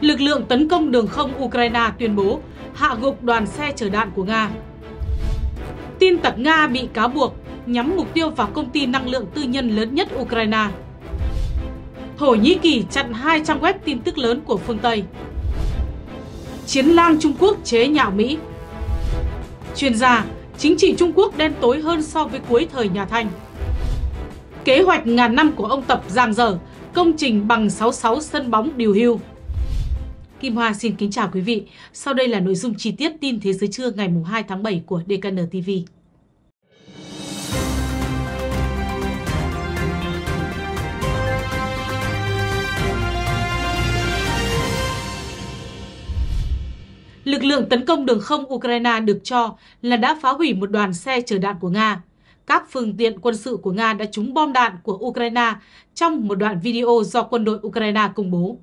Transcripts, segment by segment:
lực lượng tấn công đường không Ukraine tuyên bố hạ gục đoàn xe chở đạn của Nga. Tin tặc Nga bị cáo buộc nhắm mục tiêu vào công ty năng lượng tư nhân lớn nhất Ukraine. Thổ Nhĩ Kỳ chặn 2 trang web tin tức lớn của phương Tây. Chiến lang Trung Quốc chế nhạo Mỹ. Chuyên gia, chính trị Trung Quốc đen tối hơn so với cuối thời nhà Thanh. Kế hoạch ngàn năm của ông Tập giang dở, công trình bằng 66 sân bóng điều hưu. Kim Hoa xin kính chào quý vị. Sau đây là nội dung chi tiết tin thế giới trưa ngày 2 tháng 7 của DKN TV. Lực lượng tấn công đường không Ukraine được cho là đã phá hủy một đoàn xe chở đạn của Nga. Các phương tiện quân sự của Nga đã trúng bom đạn của Ukraine trong một đoạn video do quân đội Ukraine công bố.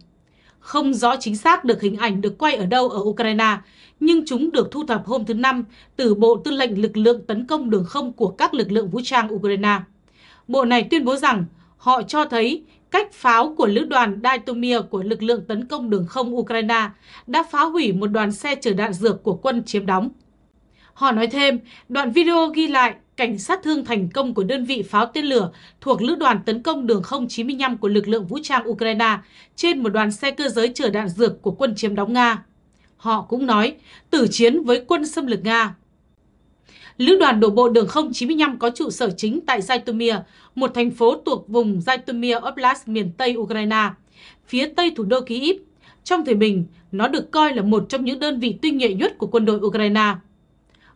Không rõ chính xác được hình ảnh được quay ở đâu ở Ukraine, nhưng chúng được thu thập hôm thứ Năm từ Bộ Tư lệnh Lực lượng Tấn công Đường không của các lực lượng vũ trang Ukraine. Bộ này tuyên bố rằng họ cho thấy cách pháo của lữ đoàn Daitomir của lực lượng tấn công đường không Ukraine đã phá hủy một đoàn xe chở đạn dược của quân chiếm đóng. Họ nói thêm, đoạn video ghi lại cảnh sát thương thành công của đơn vị pháo tên lửa thuộc Lữ đoàn tấn công đường không 95 của lực lượng vũ trang Ukraine trên một đoàn xe cơ giới chở đạn dược của quân chiếm đóng Nga. Họ cũng nói, tử chiến với quân xâm lược Nga. Lữ đoàn đổ bộ đường không 95 có trụ sở chính tại Zaitomir, một thành phố thuộc vùng Zaitomir Oblast miền Tây Ukraine, phía tây thủ đô Kyiv. Trong thời bình, nó được coi là một trong những đơn vị tinh nhuệ nhất của quân đội Ukraine.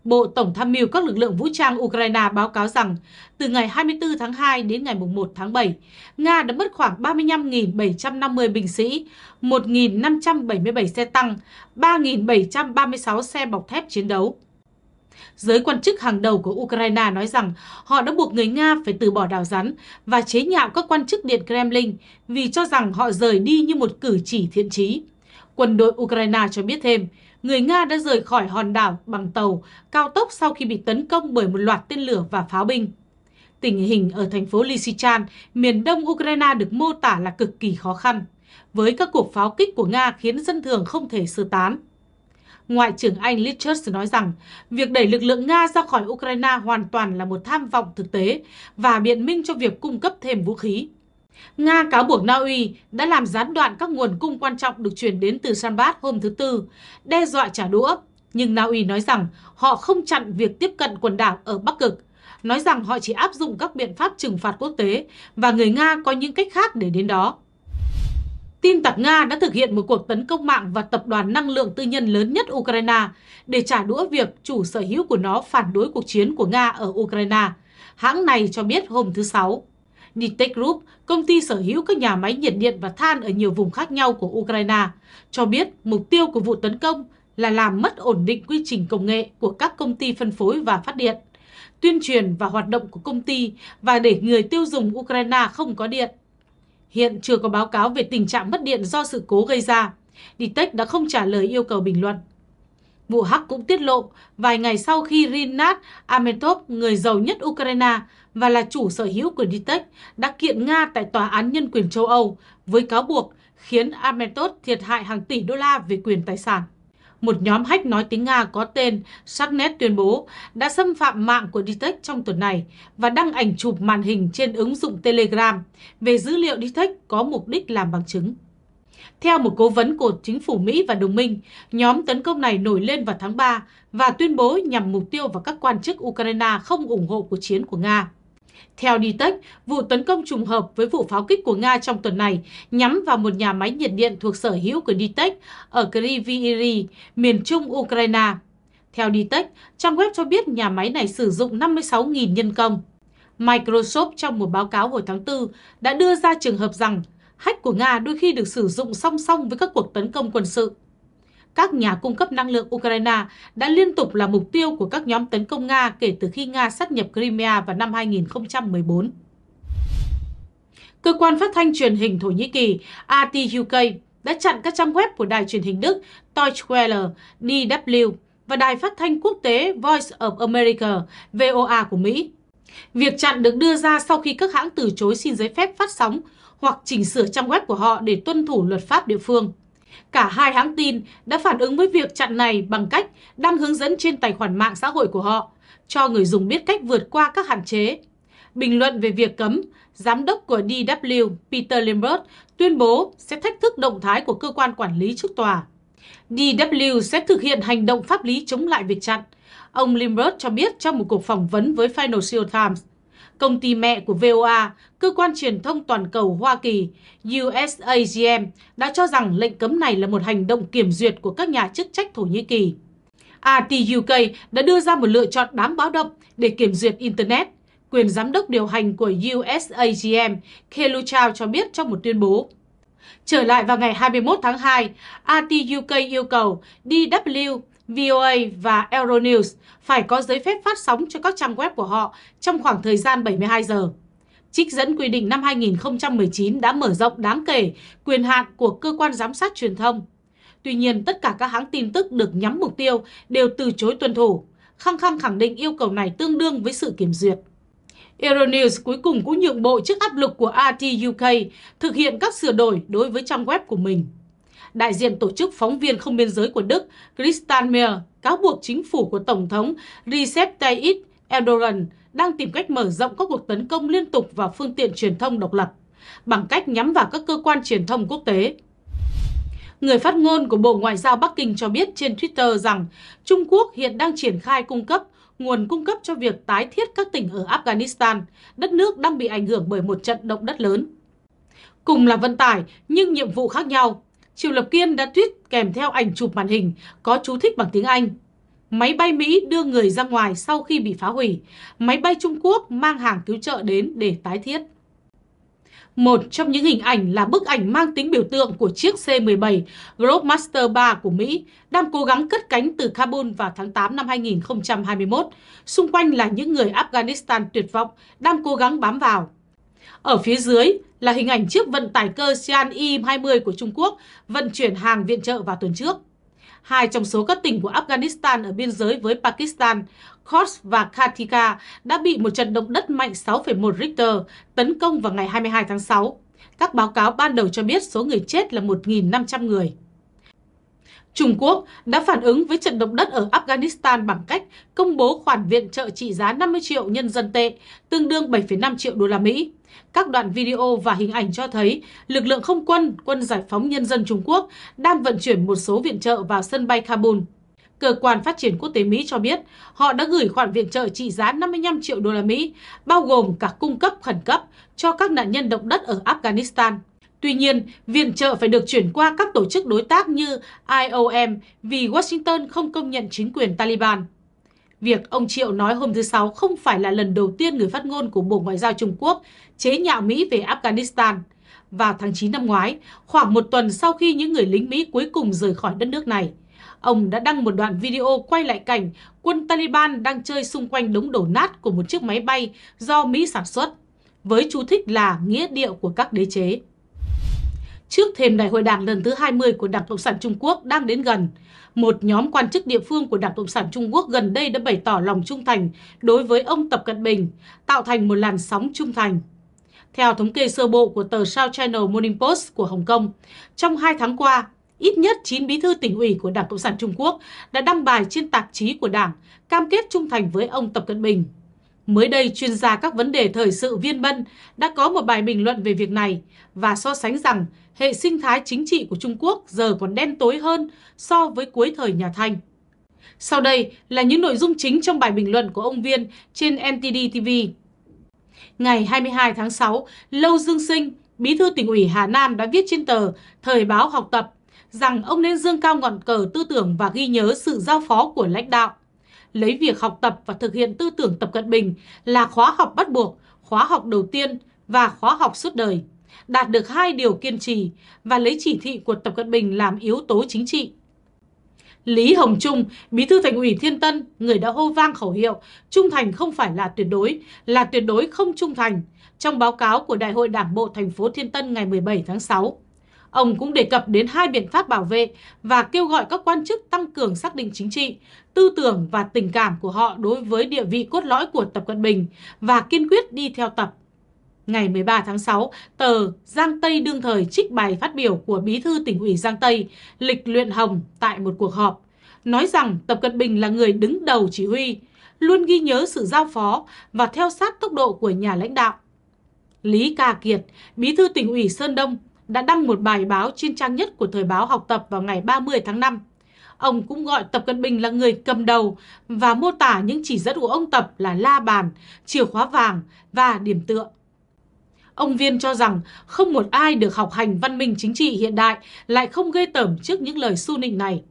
Bộ Tổng tham mưu các lực lượng vũ trang Ukraine báo cáo rằng từ ngày 24 tháng 2 đến ngày 1 tháng 7, Nga đã mất khoảng 35.750 binh sĩ, 1.577 xe tăng, 3.736 xe bọc thép chiến đấu. Giới quan chức hàng đầu của Ukraine nói rằng họ đã buộc người Nga phải từ bỏ đảo rắn và chế nhạo các quan chức Điện Kremlin vì cho rằng họ rời đi như một cử chỉ thiện trí. Quân đội Ukraine cho biết thêm, người Nga đã rời khỏi hòn đảo bằng tàu, cao tốc sau khi bị tấn công bởi một loạt tên lửa và pháo binh. Tình hình ở thành phố Lysychan, miền đông Ukraine được mô tả là cực kỳ khó khăn, với các cuộc pháo kích của Nga khiến dân thường không thể sơ tán. Ngoại trưởng Anh Liz Truss nói rằng việc đẩy lực lượng Nga ra khỏi Ukraine hoàn toàn là một tham vọng thực tế và biện minh cho việc cung cấp thêm vũ khí. Nga cáo buộc Na Uy đã làm gián đoạn các nguồn cung quan trọng được chuyển đến từ Sanbat hôm thứ Tư, đe dọa trả đũa. Nhưng Na Uy nói rằng họ không chặn việc tiếp cận quần đảo ở Bắc Cực, nói rằng họ chỉ áp dụng các biện pháp trừng phạt quốc tế và người Nga có những cách khác để đến đó. Tin tặc Nga đã thực hiện một cuộc tấn công mạng và tập đoàn năng lượng tư nhân lớn nhất Ukraine để trả đũa việc chủ sở hữu của nó phản đối cuộc chiến của Nga ở Ukraine. Hãng này cho biết hôm thứ Sáu. Nitech Group, công ty sở hữu các nhà máy nhiệt điện và than ở nhiều vùng khác nhau của Ukraine, cho biết mục tiêu của vụ tấn công là làm mất ổn định quy trình công nghệ của các công ty phân phối và phát điện, tuyên truyền và hoạt động của công ty và để người tiêu dùng Ukraine không có điện. Hiện chưa có báo cáo về tình trạng mất điện do sự cố gây ra. Ditech đã không trả lời yêu cầu bình luận. Vụ hack cũng tiết lộ, vài ngày sau khi Rinat Ametov, người giàu nhất Ukraine và là chủ sở hữu của Ditech, đã kiện Nga tại Tòa án Nhân quyền châu Âu với cáo buộc khiến Ametov thiệt hại hàng tỷ đô la về quyền tài sản. Một nhóm hack nói tiếng Nga có tên Sarknet tuyên bố đã xâm phạm mạng của Ditech trong tuần này và đăng ảnh chụp màn hình trên ứng dụng Telegram về dữ liệu Ditech có mục đích làm bằng chứng. Theo một cố vấn của chính phủ Mỹ và đồng minh, nhóm tấn công này nổi lên vào tháng 3 và tuyên bố nhằm mục tiêu vào các quan chức Ukraine không ủng hộ cuộc chiến của Nga. Theo DITEC, vụ tấn công trùng hợp với vụ pháo kích của Nga trong tuần này nhắm vào một nhà máy nhiệt điện thuộc sở hữu của DITEC ở Kryvyi miền trung Ukraine. Theo DITEC, trang web cho biết nhà máy này sử dụng 56.000 nhân công. Microsoft trong một báo cáo hồi tháng 4 đã đưa ra trường hợp rằng hách của Nga đôi khi được sử dụng song song với các cuộc tấn công quân sự. Các nhà cung cấp năng lượng Ukraine đã liên tục là mục tiêu của các nhóm tấn công Nga kể từ khi Nga sát nhập Crimea vào năm 2014. Cơ quan phát thanh truyền hình Thổ Nhĩ Kỳ RTUK đã chặn các trang web của đài truyền hình Đức Deutsche Welle, DW và đài phát thanh quốc tế Voice of America, VOA của Mỹ. Việc chặn được đưa ra sau khi các hãng từ chối xin giấy phép phát sóng hoặc chỉnh sửa trang web của họ để tuân thủ luật pháp địa phương. Cả hai hãng tin đã phản ứng với việc chặn này bằng cách đăng hướng dẫn trên tài khoản mạng xã hội của họ, cho người dùng biết cách vượt qua các hạn chế. Bình luận về việc cấm, giám đốc của DW Peter Lambert tuyên bố sẽ thách thức động thái của cơ quan quản lý trước tòa. DW sẽ thực hiện hành động pháp lý chống lại việc chặn, ông Lambert cho biết trong một cuộc phỏng vấn với Financial Times công ty mẹ của VOA, cơ quan truyền thông toàn cầu Hoa Kỳ USAGM đã cho rằng lệnh cấm này là một hành động kiểm duyệt của các nhà chức trách Thổ Nhĩ Kỳ. RTUK đã đưa ra một lựa chọn đáng báo động để kiểm duyệt Internet. Quyền giám đốc điều hành của USAGM Kelu Chao cho biết trong một tuyên bố. Trở lại vào ngày 21 tháng 2, RTUK yêu cầu DW VOA và Euronews phải có giấy phép phát sóng cho các trang web của họ trong khoảng thời gian 72 giờ. Trích dẫn quy định năm 2019 đã mở rộng đáng kể quyền hạn của cơ quan giám sát truyền thông. Tuy nhiên, tất cả các hãng tin tức được nhắm mục tiêu đều từ chối tuân thủ, khăng khăng khẳng định yêu cầu này tương đương với sự kiểm duyệt. Euronews cuối cùng cũng nhượng bộ trước áp lực của RT UK thực hiện các sửa đổi đối với trang web của mình đại diện tổ chức phóng viên không biên giới của Đức Christian Meyer cáo buộc chính phủ của Tổng thống Recep Tayyip Erdogan đang tìm cách mở rộng các cuộc tấn công liên tục vào phương tiện truyền thông độc lập bằng cách nhắm vào các cơ quan truyền thông quốc tế. Người phát ngôn của Bộ Ngoại giao Bắc Kinh cho biết trên Twitter rằng Trung Quốc hiện đang triển khai cung cấp nguồn cung cấp cho việc tái thiết các tỉnh ở Afghanistan, đất nước đang bị ảnh hưởng bởi một trận động đất lớn. Cùng là vận tải nhưng nhiệm vụ khác nhau, Triệu Lập Kiên đã tweet kèm theo ảnh chụp màn hình có chú thích bằng tiếng Anh. Máy bay Mỹ đưa người ra ngoài sau khi bị phá hủy. Máy bay Trung Quốc mang hàng cứu trợ đến để tái thiết. Một trong những hình ảnh là bức ảnh mang tính biểu tượng của chiếc C-17 Globemaster 3 của Mỹ đang cố gắng cất cánh từ Kabul vào tháng 8 năm 2021. Xung quanh là những người Afghanistan tuyệt vọng đang cố gắng bám vào. Ở phía dưới là hình ảnh chiếc vận tải cơ Xi'an Y-20 của Trung Quốc vận chuyển hàng viện trợ vào tuần trước. Hai trong số các tỉnh của Afghanistan ở biên giới với Pakistan, Khost và Katika đã bị một trận động đất mạnh 6,1 Richter tấn công vào ngày 22 tháng 6. Các báo cáo ban đầu cho biết số người chết là 1.500 người. Trung Quốc đã phản ứng với trận động đất ở Afghanistan bằng cách công bố khoản viện trợ trị giá 50 triệu nhân dân tệ, tương đương 7,5 triệu đô la Mỹ. Các đoạn video và hình ảnh cho thấy lực lượng không quân, quân giải phóng nhân dân Trung Quốc đang vận chuyển một số viện trợ vào sân bay Kabul. Cơ quan phát triển quốc tế Mỹ cho biết họ đã gửi khoản viện trợ trị giá 55 triệu đô la Mỹ, bao gồm cả cung cấp khẩn cấp cho các nạn nhân động đất ở Afghanistan. Tuy nhiên, viện trợ phải được chuyển qua các tổ chức đối tác như IOM vì Washington không công nhận chính quyền Taliban. Việc ông Triệu nói hôm thứ Sáu không phải là lần đầu tiên người phát ngôn của Bộ Ngoại giao Trung Quốc chế nhạo Mỹ về Afghanistan. Vào tháng 9 năm ngoái, khoảng một tuần sau khi những người lính Mỹ cuối cùng rời khỏi đất nước này, ông đã đăng một đoạn video quay lại cảnh quân Taliban đang chơi xung quanh đống đổ nát của một chiếc máy bay do Mỹ sản xuất, với chú thích là nghĩa địa của các đế chế. Trước thềm đại hội đảng lần thứ 20 của Đảng Cộng sản Trung Quốc đang đến gần, một nhóm quan chức địa phương của Đảng Cộng sản Trung Quốc gần đây đã bày tỏ lòng trung thành đối với ông Tập Cận Bình, tạo thành một làn sóng trung thành. Theo thống kê sơ bộ của tờ South China Morning Post của Hồng Kông, trong hai tháng qua, ít nhất 9 bí thư tỉnh ủy của Đảng Cộng sản Trung Quốc đã đăng bài trên tạp chí của Đảng cam kết trung thành với ông Tập Cận Bình. Mới đây, chuyên gia các vấn đề thời sự Viên Bân đã có một bài bình luận về việc này và so sánh rằng hệ sinh thái chính trị của Trung Quốc giờ còn đen tối hơn so với cuối thời nhà Thanh. Sau đây là những nội dung chính trong bài bình luận của ông Viên trên NTD TV. Ngày 22 tháng 6, Lâu Dương Sinh, bí thư tỉnh ủy Hà Nam đã viết trên tờ Thời báo học tập rằng ông nên dương cao ngọn cờ tư tưởng và ghi nhớ sự giao phó của lãnh đạo lấy việc học tập và thực hiện tư tưởng Tập Cận Bình là khóa học bắt buộc, khóa học đầu tiên và khóa học suốt đời, đạt được hai điều kiên trì và lấy chỉ thị của Tập Cận Bình làm yếu tố chính trị. Lý Hồng Trung, bí thư thành ủy Thiên Tân, người đã hô vang khẩu hiệu trung thành không phải là tuyệt đối, là tuyệt đối không trung thành trong báo cáo của Đại hội Đảng bộ thành phố Thiên Tân ngày 17 tháng 6. Ông cũng đề cập đến hai biện pháp bảo vệ và kêu gọi các quan chức tăng cường xác định chính trị, tư tưởng và tình cảm của họ đối với địa vị cốt lõi của Tập Cận Bình và kiên quyết đi theo Tập. Ngày 13 tháng 6, tờ Giang Tây đương thời trích bài phát biểu của Bí thư tỉnh ủy Giang Tây, Lịch Luyện Hồng tại một cuộc họp, nói rằng Tập Cận Bình là người đứng đầu chỉ huy, luôn ghi nhớ sự giao phó và theo sát tốc độ của nhà lãnh đạo. Lý Ca Kiệt, bí thư tỉnh ủy Sơn Đông, đã đăng một bài báo trên trang nhất của Thời báo học tập vào ngày 30 tháng 5. Ông cũng gọi Tập Cận Bình là người cầm đầu và mô tả những chỉ dẫn của ông Tập là la bàn, chìa khóa vàng và điểm tựa. Ông Viên cho rằng không một ai được học hành văn minh chính trị hiện đại lại không ghê tởm trước những lời su nịnh này.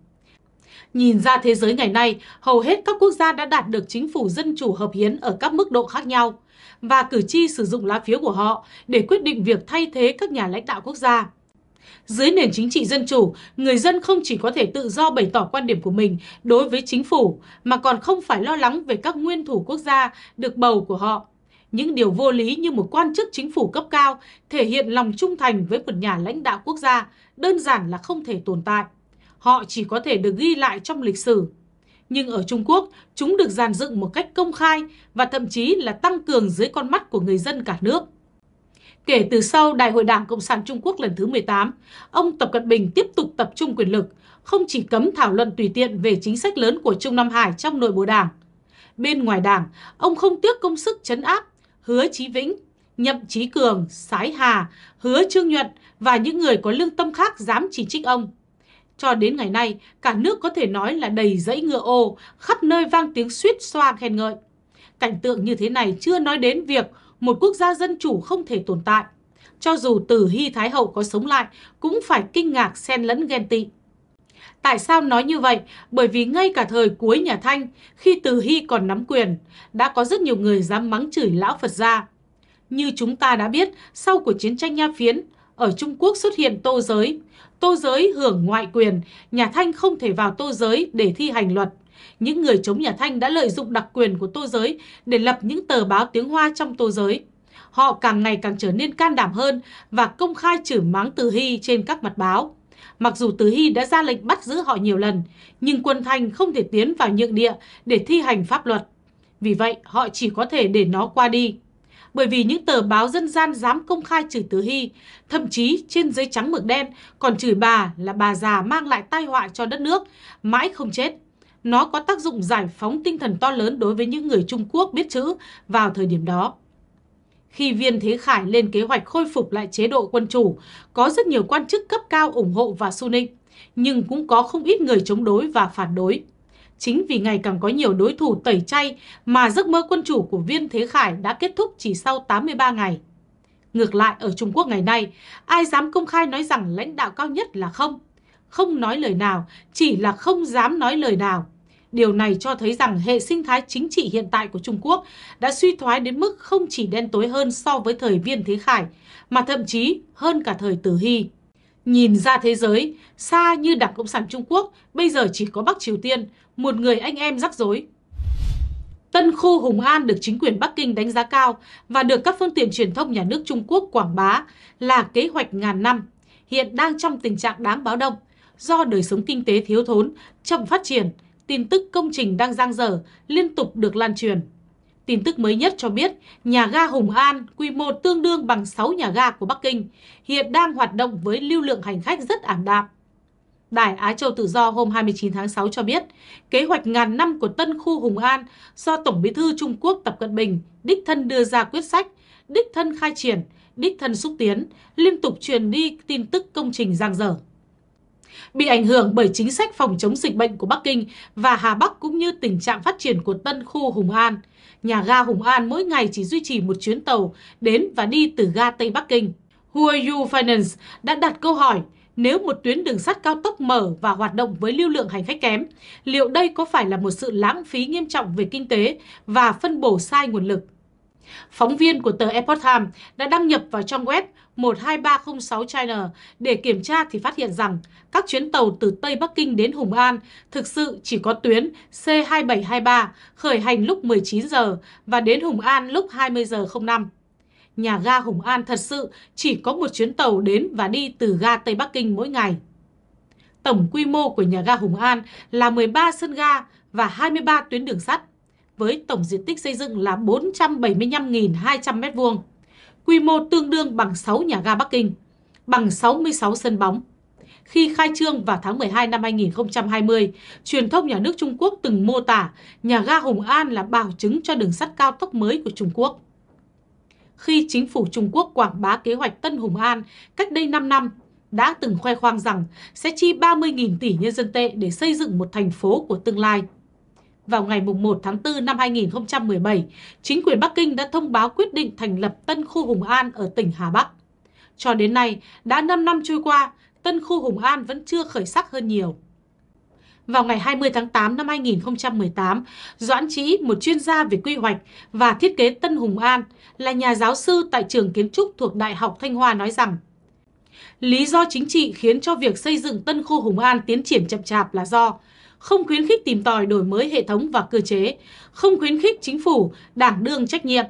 Nhìn ra thế giới ngày nay, hầu hết các quốc gia đã đạt được chính phủ dân chủ hợp hiến ở các mức độ khác nhau và cử tri sử dụng lá phiếu của họ để quyết định việc thay thế các nhà lãnh đạo quốc gia. Dưới nền chính trị dân chủ, người dân không chỉ có thể tự do bày tỏ quan điểm của mình đối với chính phủ mà còn không phải lo lắng về các nguyên thủ quốc gia được bầu của họ. Những điều vô lý như một quan chức chính phủ cấp cao thể hiện lòng trung thành với một nhà lãnh đạo quốc gia đơn giản là không thể tồn tại họ chỉ có thể được ghi lại trong lịch sử. Nhưng ở Trung Quốc, chúng được dàn dựng một cách công khai và thậm chí là tăng cường dưới con mắt của người dân cả nước. Kể từ sau Đại hội Đảng Cộng sản Trung Quốc lần thứ 18, ông Tập Cận Bình tiếp tục tập trung quyền lực, không chỉ cấm thảo luận tùy tiện về chính sách lớn của Trung Nam Hải trong nội bộ đảng. Bên ngoài đảng, ông không tiếc công sức chấn áp, hứa Chí Vĩnh, Nhậm Chí Cường, Sái Hà, hứa Trương Nhuận và những người có lương tâm khác dám chỉ trích ông. Cho đến ngày nay, cả nước có thể nói là đầy dãy ngựa ô, khắp nơi vang tiếng suýt xoa khen ngợi. Cảnh tượng như thế này chưa nói đến việc một quốc gia dân chủ không thể tồn tại. Cho dù Từ Hy Thái Hậu có sống lại, cũng phải kinh ngạc xen lẫn ghen tị. Tại sao nói như vậy? Bởi vì ngay cả thời cuối nhà Thanh, khi Từ Hy còn nắm quyền, đã có rất nhiều người dám mắng chửi lão Phật gia. Như chúng ta đã biết, sau cuộc chiến tranh nha phiến, ở Trung Quốc xuất hiện tô giới, Tô Giới hưởng ngoại quyền, nhà Thanh không thể vào Tô Giới để thi hành luật. Những người chống nhà Thanh đã lợi dụng đặc quyền của Tô Giới để lập những tờ báo tiếng Hoa trong Tô Giới. Họ càng ngày càng trở nên can đảm hơn và công khai chửi mắng Từ Hy trên các mặt báo. Mặc dù Từ Hy đã ra lệnh bắt giữ họ nhiều lần, nhưng quân Thanh không thể tiến vào nhượng địa để thi hành pháp luật. Vì vậy, họ chỉ có thể để nó qua đi bởi vì những tờ báo dân gian dám công khai chửi Từ Hy, thậm chí trên giấy trắng mực đen còn chửi bà là bà già mang lại tai họa cho đất nước, mãi không chết. Nó có tác dụng giải phóng tinh thần to lớn đối với những người Trung Quốc biết chữ vào thời điểm đó. Khi Viên Thế Khải lên kế hoạch khôi phục lại chế độ quân chủ, có rất nhiều quan chức cấp cao ủng hộ và xu nịnh, nhưng cũng có không ít người chống đối và phản đối. Chính vì ngày càng có nhiều đối thủ tẩy chay mà giấc mơ quân chủ của Viên Thế Khải đã kết thúc chỉ sau 83 ngày. Ngược lại ở Trung Quốc ngày nay, ai dám công khai nói rằng lãnh đạo cao nhất là không? Không nói lời nào, chỉ là không dám nói lời nào. Điều này cho thấy rằng hệ sinh thái chính trị hiện tại của Trung Quốc đã suy thoái đến mức không chỉ đen tối hơn so với thời Viên Thế Khải, mà thậm chí hơn cả thời Tử Hy. Nhìn ra thế giới, xa như Đảng Cộng sản Trung Quốc bây giờ chỉ có Bắc Triều Tiên, một người anh em rắc rối. Tân khu Hùng An được chính quyền Bắc Kinh đánh giá cao và được các phương tiện truyền thông nhà nước Trung Quốc quảng bá là kế hoạch ngàn năm, hiện đang trong tình trạng đáng báo động do đời sống kinh tế thiếu thốn, chậm phát triển, tin tức công trình đang giang dở liên tục được lan truyền. Tin tức mới nhất cho biết, nhà ga Hùng An quy mô tương đương bằng 6 nhà ga của Bắc Kinh, hiện đang hoạt động với lưu lượng hành khách rất ảm đạm Đài Á Châu Tự Do hôm 29 tháng 6 cho biết, kế hoạch ngàn năm của tân khu Hùng An do Tổng bí thư Trung Quốc Tập Cận Bình đích thân đưa ra quyết sách, đích thân khai triển, đích thân xúc tiến, liên tục truyền đi tin tức công trình giang dở. Bị ảnh hưởng bởi chính sách phòng chống dịch bệnh của Bắc Kinh và Hà Bắc cũng như tình trạng phát triển của tân khu Hùng An, nhà ga Hùng An mỗi ngày chỉ duy trì một chuyến tàu đến và đi từ ga Tây Bắc Kinh. Huayu Finance đã đặt câu hỏi nếu một tuyến đường sắt cao tốc mở và hoạt động với lưu lượng hành khách kém, liệu đây có phải là một sự lãng phí nghiêm trọng về kinh tế và phân bổ sai nguồn lực? Phóng viên của tờ Epoch Times đã đăng nhập vào trong web 12306 China để kiểm tra thì phát hiện rằng các chuyến tàu từ Tây Bắc Kinh đến Hùng An thực sự chỉ có tuyến C2723 khởi hành lúc 19 giờ và đến Hùng An lúc 20 giờ 05 nhà ga Hùng An thật sự chỉ có một chuyến tàu đến và đi từ ga Tây Bắc Kinh mỗi ngày. Tổng quy mô của nhà ga Hùng An là 13 sân ga và 23 tuyến đường sắt, với tổng diện tích xây dựng là 475.200 m2, quy mô tương đương bằng 6 nhà ga Bắc Kinh, bằng 66 sân bóng. Khi khai trương vào tháng 12 năm 2020, truyền thông nhà nước Trung Quốc từng mô tả nhà ga Hùng An là bảo chứng cho đường sắt cao tốc mới của Trung Quốc khi chính phủ Trung Quốc quảng bá kế hoạch Tân Hùng An cách đây 5 năm đã từng khoe khoang rằng sẽ chi 30.000 tỷ nhân dân tệ để xây dựng một thành phố của tương lai. Vào ngày 1 tháng 4 năm 2017, chính quyền Bắc Kinh đã thông báo quyết định thành lập Tân Khu Hùng An ở tỉnh Hà Bắc. Cho đến nay, đã 5 năm trôi qua, Tân Khu Hùng An vẫn chưa khởi sắc hơn nhiều vào ngày 20 tháng 8 năm 2018, Doãn Chí, một chuyên gia về quy hoạch và thiết kế Tân Hùng An, là nhà giáo sư tại trường kiến trúc thuộc Đại học Thanh Hoa nói rằng Lý do chính trị khiến cho việc xây dựng Tân Khu Hùng An tiến triển chậm chạp là do không khuyến khích tìm tòi đổi mới hệ thống và cơ chế, không khuyến khích chính phủ, đảng đương trách nhiệm,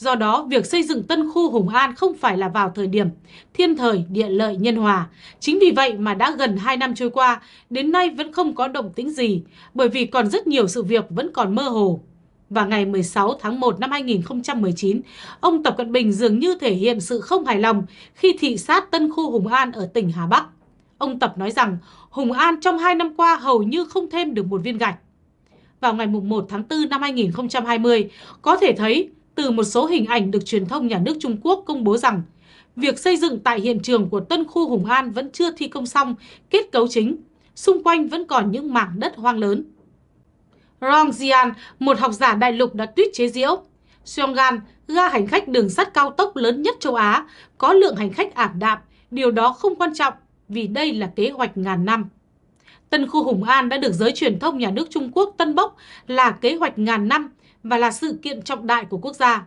Do đó, việc xây dựng tân khu Hùng An không phải là vào thời điểm thiên thời địa lợi nhân hòa. Chính vì vậy mà đã gần 2 năm trôi qua, đến nay vẫn không có động tĩnh gì, bởi vì còn rất nhiều sự việc vẫn còn mơ hồ. Và ngày 16 tháng 1 năm 2019, ông Tập Cận Bình dường như thể hiện sự không hài lòng khi thị sát tân khu Hùng An ở tỉnh Hà Bắc. Ông Tập nói rằng Hùng An trong 2 năm qua hầu như không thêm được một viên gạch. Vào ngày 1 tháng 4 năm 2020, có thể thấy từ một số hình ảnh được truyền thông nhà nước Trung Quốc công bố rằng việc xây dựng tại hiện trường của tân khu Hùng An vẫn chưa thi công xong kết cấu chính, xung quanh vẫn còn những mảng đất hoang lớn. Rong Jian, một học giả đại lục đã tuyết chế diễu, Seongan, ga hành khách đường sắt cao tốc lớn nhất châu Á, có lượng hành khách ảm đạm, điều đó không quan trọng vì đây là kế hoạch ngàn năm. Tân khu Hùng An đã được giới truyền thông nhà nước Trung Quốc tân bốc là kế hoạch ngàn năm và là sự kiện trọng đại của quốc gia.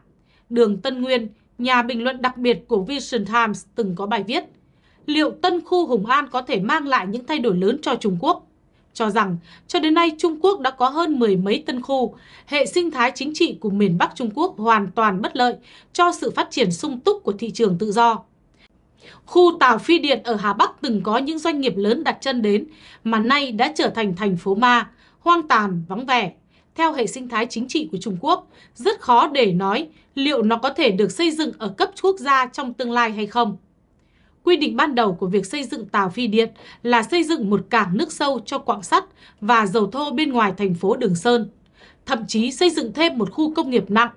Đường Tân Nguyên, nhà bình luận đặc biệt của Vision Times từng có bài viết Liệu tân khu Hùng An có thể mang lại những thay đổi lớn cho Trung Quốc? Cho rằng cho đến nay Trung Quốc đã có hơn mười mấy tân khu, hệ sinh thái chính trị của miền Bắc Trung Quốc hoàn toàn bất lợi cho sự phát triển sung túc của thị trường tự do. Khu tàu phi điện ở Hà Bắc từng có những doanh nghiệp lớn đặt chân đến mà nay đã trở thành thành phố ma, hoang tàn, vắng vẻ theo hệ sinh thái chính trị của Trung Quốc, rất khó để nói liệu nó có thể được xây dựng ở cấp quốc gia trong tương lai hay không. Quy định ban đầu của việc xây dựng tàu phi điện là xây dựng một cảng nước sâu cho quạng sắt và dầu thô bên ngoài thành phố Đường Sơn, thậm chí xây dựng thêm một khu công nghiệp nặng,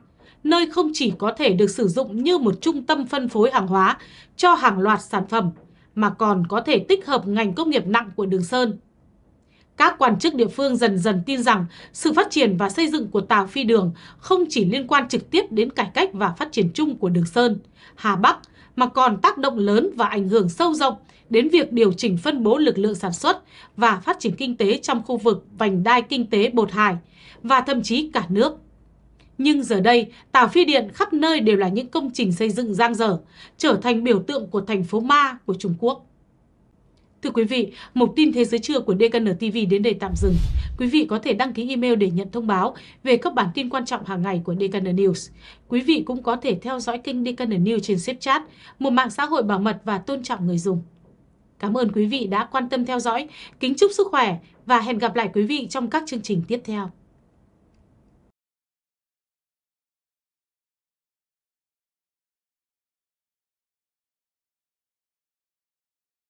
nơi không chỉ có thể được sử dụng như một trung tâm phân phối hàng hóa cho hàng loạt sản phẩm, mà còn có thể tích hợp ngành công nghiệp nặng của Đường Sơn các quan chức địa phương dần dần tin rằng sự phát triển và xây dựng của Tàu Phi Đường không chỉ liên quan trực tiếp đến cải cách và phát triển chung của Đường Sơn, Hà Bắc, mà còn tác động lớn và ảnh hưởng sâu rộng đến việc điều chỉnh phân bố lực lượng sản xuất và phát triển kinh tế trong khu vực vành đai kinh tế bột hải và thậm chí cả nước. Nhưng giờ đây, tàu phi điện khắp nơi đều là những công trình xây dựng giang dở, trở thành biểu tượng của thành phố ma của Trung Quốc. Thưa quý vị, mục tin thế giới trưa của DKN TV đến đây tạm dừng. Quý vị có thể đăng ký email để nhận thông báo về các bản tin quan trọng hàng ngày của DKN News. Quý vị cũng có thể theo dõi kênh DKN News trên Snapchat, một mạng xã hội bảo mật và tôn trọng người dùng. Cảm ơn quý vị đã quan tâm theo dõi. Kính chúc sức khỏe và hẹn gặp lại quý vị trong các chương trình tiếp theo.